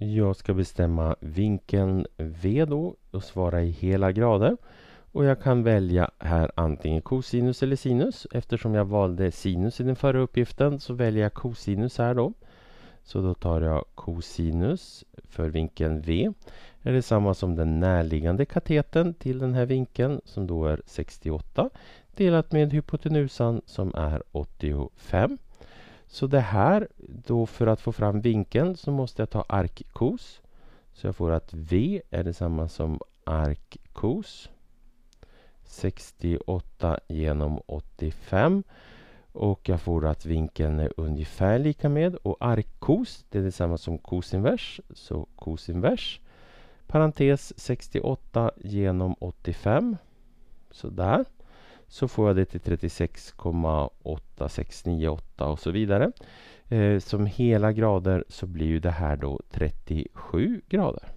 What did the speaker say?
Jag ska bestämma vinkeln V då och svara i hela grader. Och jag kan välja här antingen kosinus eller sinus. Eftersom jag valde sinus i den förra uppgiften så väljer jag kosinus här då. Så då tar jag kosinus för vinkeln V. Det är samma som den närliggande kateten till den här vinkeln som då är 68 delat med hypotenusan som är 85. Så det här, då för att få fram vinkeln så måste jag ta arkkos. Så jag får att V är detsamma som arkkos. 68 genom 85. Och jag får att vinkeln är ungefär lika med. Och arkkos, det är detsamma som kosinvers. Så kosinvers. Parentes 68 genom 85. Sådär så får jag det till 36,8698 och så vidare. Eh, som hela grader så blir ju det här då 37 grader.